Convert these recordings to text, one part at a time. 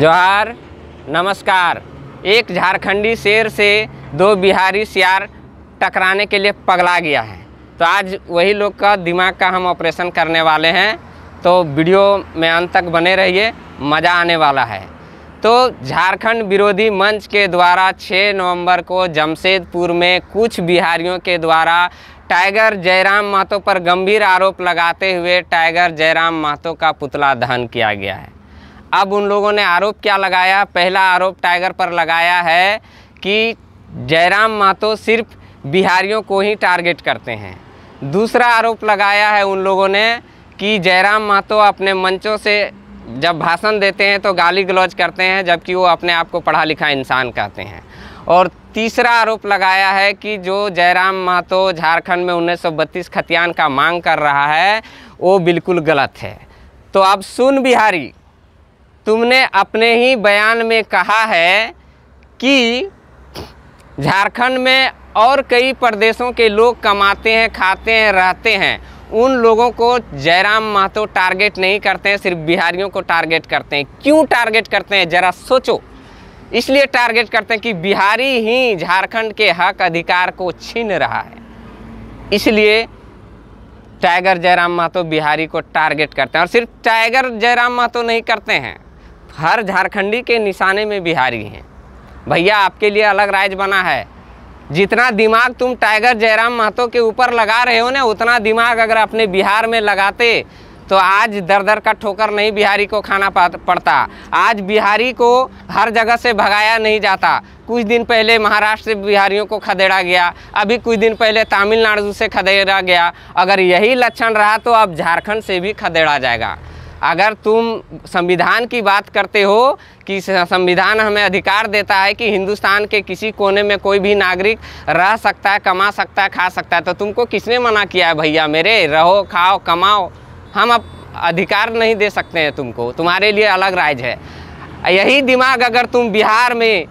जोहार नमस्कार एक झारखंडी शेर से दो बिहारी सियार टकराने के लिए पगला गया है तो आज वही लोग का दिमाग का हम ऑपरेशन करने वाले हैं तो वीडियो में अंत तक बने रहिए मज़ा आने वाला है तो झारखंड विरोधी मंच के द्वारा 6 नवंबर को जमशेदपुर में कुछ बिहारियों के द्वारा टाइगर जयराम महतो पर गंभीर आरोप लगाते हुए टाइगर जयराम महतो का पुतला दहन किया गया है अब उन लोगों ने आरोप क्या लगाया पहला आरोप टाइगर पर लगाया है कि जयराम मातो सिर्फ बिहारियों को ही टारगेट करते हैं दूसरा आरोप लगाया है उन लोगों ने कि जयराम मातो अपने मंचों से जब भाषण देते हैं तो गाली गलौज करते हैं जबकि वो अपने आप को पढ़ा लिखा इंसान कहते हैं और तीसरा आरोप लगाया है कि जो जयराम मातो झारखंड में 1932 खतियान का मांग कर रहा है वो बिल्कुल गलत है तो अब सुन बिहारी तुमने अपने ही बयान में कहा है कि झारखंड में और कई प्रदेशों के लोग कमाते हैं खाते हैं रहते हैं उन लोगों को जयराम महतो टारगेट नहीं करते हैं सिर्फ बिहारियों को टारगेट करते हैं क्यों टारगेट करते हैं ज़रा सोचो इसलिए टारगेट करते हैं कि बिहारी ही झारखंड के हक अधिकार को छीन रहा है इसलिए टाइगर जयराम महतो बिहारी को टारगेट करते हैं और सिर्फ टाइगर जयराम महतो नहीं करते हैं हर झारखंडी के निशाने में बिहारी हैं भैया आपके लिए अलग राज्य बना है जितना दिमाग तुम टाइगर जयराम महतो के ऊपर लगा रहे हो ना उतना दिमाग अगर अपने बिहार में लगाते तो आज दर दर का ठोकर नहीं बिहारी को खाना पड़ता आज बिहारी को हर जगह से भगाया नहीं जाता कुछ दिन पहले महाराष्ट्र से बिहारियों को खदेड़ा गया अभी कुछ दिन पहले तमिलनाडु से खदेड़ा गया अगर यही लक्षण रहा तो अब झारखंड से भी खदेड़ा जाएगा अगर तुम संविधान की बात करते हो कि संविधान हमें अधिकार देता है कि हिंदुस्तान के किसी कोने में कोई भी नागरिक रह सकता है कमा सकता है खा सकता है तो तुमको किसने मना किया है भैया मेरे रहो खाओ कमाओ हम अब अधिकार नहीं दे सकते हैं तुमको तुम्हारे लिए अलग राज है यही दिमाग अगर तुम बिहार में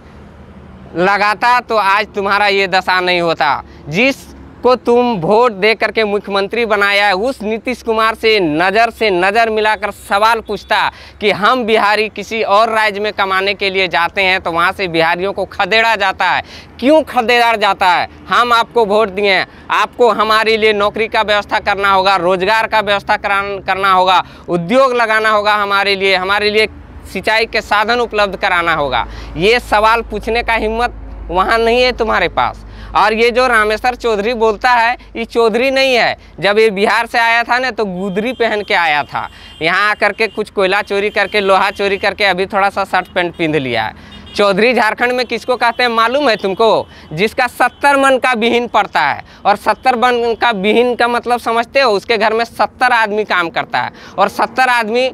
लगाता तो आज तुम्हारा ये दशा नहीं होता जिस को तुम वोट दे करके मुख्यमंत्री बनाया है उस नीतीश कुमार से नज़र से नज़र मिलाकर सवाल पूछता कि हम बिहारी किसी और राज्य में कमाने के लिए जाते हैं तो वहाँ से बिहारियों को खदेड़ा जाता है क्यों खदेड़ा जाता है हम आपको वोट दिए हैं आपको हमारे लिए नौकरी का व्यवस्था करना होगा रोजगार का व्यवस्था करना होगा उद्योग लगाना होगा हमारे लिए हमारे लिए सिंचाई के साधन उपलब्ध कराना होगा ये सवाल पूछने का हिम्मत वहाँ नहीं है तुम्हारे पास और ये जो रामेश्वर चौधरी बोलता है ये चौधरी नहीं है जब ये बिहार से आया था ना तो गुदरी पहन के आया था यहाँ आकर के कुछ कोयला चोरी करके लोहा चोरी करके अभी थोड़ा सा शर्ट पैंट पींध लिया है चौधरी झारखंड में किसको कहते हैं मालूम है तुमको जिसका सत्तर मन का विहीन पड़ता है और सत्तर मन का विहीन का मतलब समझते हो उसके घर में सत्तर आदमी काम करता है और सत्तर आदमी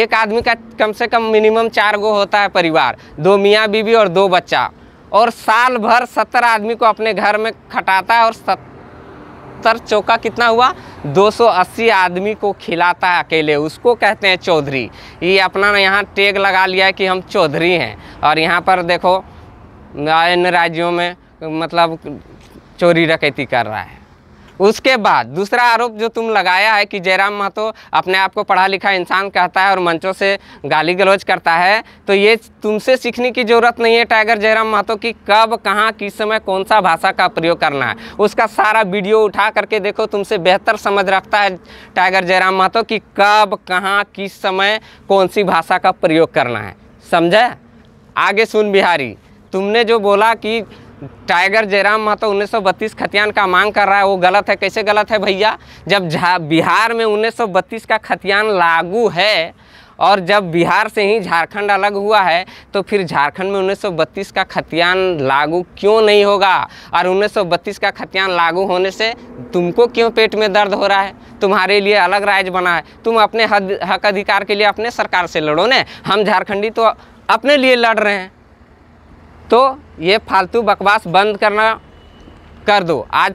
एक आदमी का कम से कम मिनिमम चार गो होता है परिवार दो मियाँ बीवी और दो बच्चा और साल भर सत्तर आदमी को अपने घर में खटाता है और सत्तर चौका कितना हुआ 280 आदमी को खिलाता है अकेले उसको कहते हैं चौधरी ये अपना यहाँ टेग लगा लिया है कि हम चौधरी हैं और यहाँ पर देखो अन्य राज्यों में मतलब चोरी डकैती कर रहा है उसके बाद दूसरा आरोप जो तुम लगाया है कि जयराम महतो अपने आप को पढ़ा लिखा इंसान कहता है और मंचों से गाली गलौज करता है तो ये तुमसे सीखने की ज़रूरत नहीं है टाइगर जयराम महतो की कब कहाँ किस समय कौन सा भाषा का प्रयोग करना है उसका सारा वीडियो उठा करके देखो तुमसे बेहतर समझ रखता है टाइगर जयराम महतो कि कब कहाँ किस समय कौन सी भाषा का प्रयोग करना है समझे आगे सुन बिहारी तुमने जो बोला कि टाइगर जयराम महतो उन्नीस खतियान का मांग कर रहा है वो गलत है कैसे गलत है भैया जब बिहार में उन्नीस का खतियान लागू है और जब बिहार से ही झारखंड अलग हुआ है तो फिर झारखंड में 1932 का खतियान लागू क्यों नहीं होगा और 1932 का खतियान लागू होने से तुमको क्यों पेट में दर्द हो रहा है तुम्हारे लिए अलग राज्य बना है तुम अपने हक अधिकार के लिए अपने सरकार से लड़ो ने हम झारखंडी तो अपने लिए लड़ रहे हैं तो ये फालतू बकवास बंद करना कर दो आज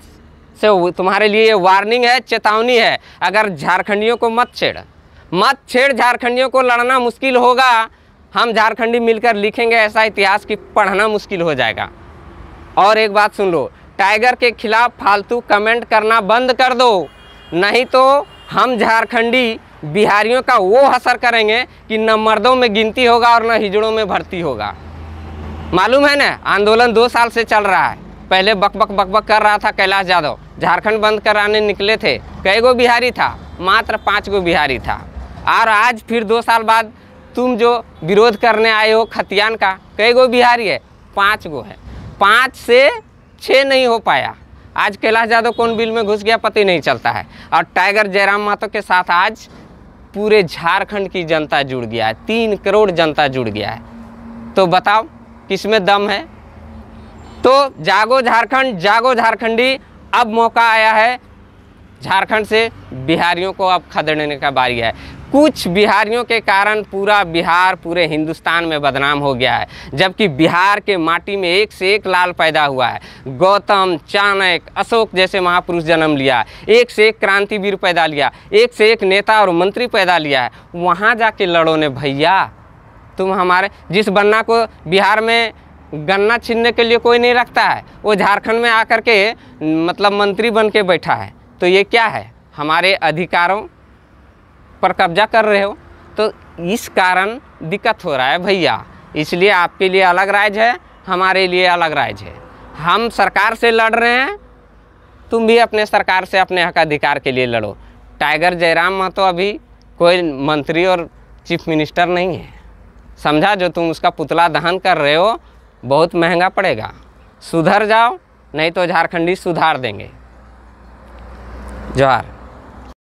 से तुम्हारे लिए वार्निंग है चेतावनी है अगर झारखंडियों को मत छेड़ मत छेड़ झारखंडियों को लड़ना मुश्किल होगा हम झारखंडी मिलकर लिखेंगे ऐसा इतिहास कि पढ़ना मुश्किल हो जाएगा और एक बात सुन लो टाइगर के खिलाफ फालतू कमेंट करना बंद कर दो नहीं तो हम झारखंडी बिहारियों का वो असर करेंगे कि न मर्दों में गिनती होगा और न हिजड़ों में भर्ती होगा मालूम है ना आंदोलन दो साल से चल रहा है पहले बकबक बकबक कर रहा था कैलाश यादव झारखंड बंद कराने निकले थे कई गो बिहारी था मात्र पाँच गो बिहारी था और आज फिर दो साल बाद तुम जो विरोध करने आए हो खतियान का कई गो बिहारी है पाँच गो है पाँच से छः नहीं हो पाया आज कैलाश यादव कौन बिल में घुस गया पता ही नहीं चलता है और टाइगर जयराम मातो के साथ आज पूरे झारखंड की जनता जुड़ गया है तीन करोड़ जनता जुड़ गया है तो बताओ किस में दम है तो जागो झारखंड जागो झारखंडी अब मौका आया है झारखंड से बिहारियों को अब खदेड़ने का बारी है कुछ बिहारियों के कारण पूरा बिहार पूरे हिंदुस्तान में बदनाम हो गया है जबकि बिहार के माटी में एक से एक लाल पैदा हुआ है गौतम चाणक्य अशोक जैसे महापुरुष जन्म लिया एक से एक क्रांतिवीर पैदा लिया एक से एक नेता और मंत्री पैदा लिया है वहाँ जाके लड़ो ने भैया तुम हमारे जिस बन्ना को बिहार में गन्ना छीनने के लिए कोई नहीं रखता है वो झारखंड में आकर के मतलब मंत्री बन के बैठा है तो ये क्या है हमारे अधिकारों पर कब्जा कर रहे हो तो इस कारण दिक्कत हो रहा है भैया इसलिए आपके लिए अलग राज्य है हमारे लिए अलग राज्य है हम सरकार से लड़ रहे हैं तुम भी अपने सरकार से अपने हक अधिकार के लिए लड़ो टाइगर जयराम महतो अभी कोई मंत्री और चीफ मिनिस्टर नहीं है समझा जो तुम उसका पुतला दहन कर रहे हो बहुत महंगा पड़ेगा सुधर जाओ नहीं तो झारखंडी सुधार देंगे जोहार